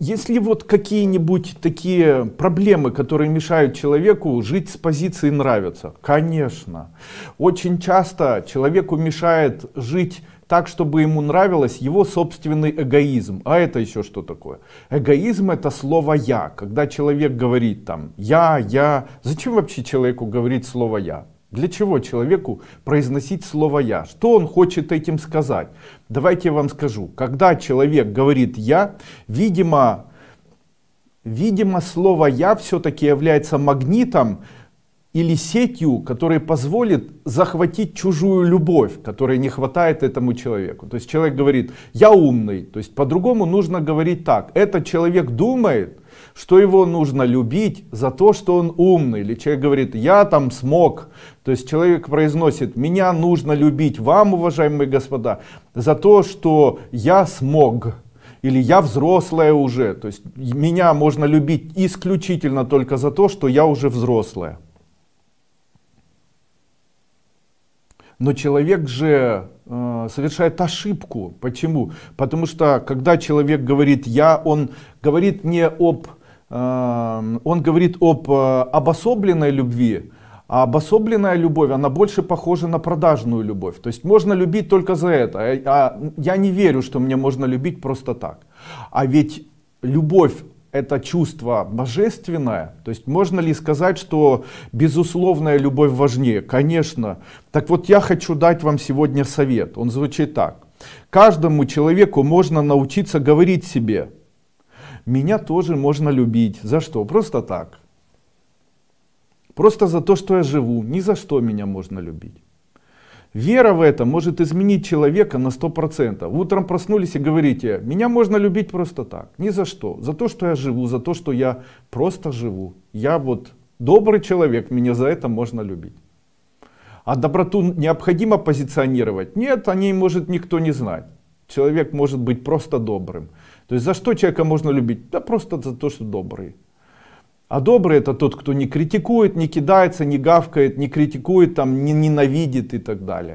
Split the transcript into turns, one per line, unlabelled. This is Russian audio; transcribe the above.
Если вот какие-нибудь такие проблемы, которые мешают человеку жить с позиции нравится, конечно. Очень часто человеку мешает жить так, чтобы ему нравилось его собственный эгоизм. А это еще что такое? Эгоизм это слово «я». Когда человек говорит там «я», «я», зачем вообще человеку говорить слово «я»? Для чего человеку произносить слово «я»? Что он хочет этим сказать? Давайте я вам скажу. Когда человек говорит «я», видимо, видимо слово «я» все-таки является магнитом, или сетью, которая позволит захватить чужую любовь, которой не хватает этому человеку. То есть человек говорит, я умный. То есть по-другому нужно говорить так. Этот человек думает, что его нужно любить за то, что он умный. Или человек говорит, я там смог. То есть человек произносит, меня нужно любить вам, уважаемые господа, за то, что я смог или я взрослая уже. То есть меня можно любить исключительно только за то, что я уже взрослая. но человек же э, совершает ошибку. Почему? Потому что когда человек говорит я, он говорит не об, э, он говорит об э, обособленной любви, а обособленная любовь, она больше похожа на продажную любовь. То есть можно любить только за это. А, а я не верю, что мне можно любить просто так. А ведь любовь это чувство божественное? То есть можно ли сказать, что безусловная любовь важнее? Конечно. Так вот я хочу дать вам сегодня совет. Он звучит так. Каждому человеку можно научиться говорить себе, меня тоже можно любить. За что? Просто так. Просто за то, что я живу. Ни за что меня можно любить. Вера в это может изменить человека на 100%. Утром проснулись и говорите, меня можно любить просто так, ни за что. За то, что я живу, за то, что я просто живу. Я вот добрый человек, меня за это можно любить. А доброту необходимо позиционировать? Нет, о ней может никто не знать. Человек может быть просто добрым. То есть за что человека можно любить? Да просто за то, что добрый. А добрый это тот, кто не критикует, не кидается, не гавкает, не критикует, там, не ненавидит и так далее.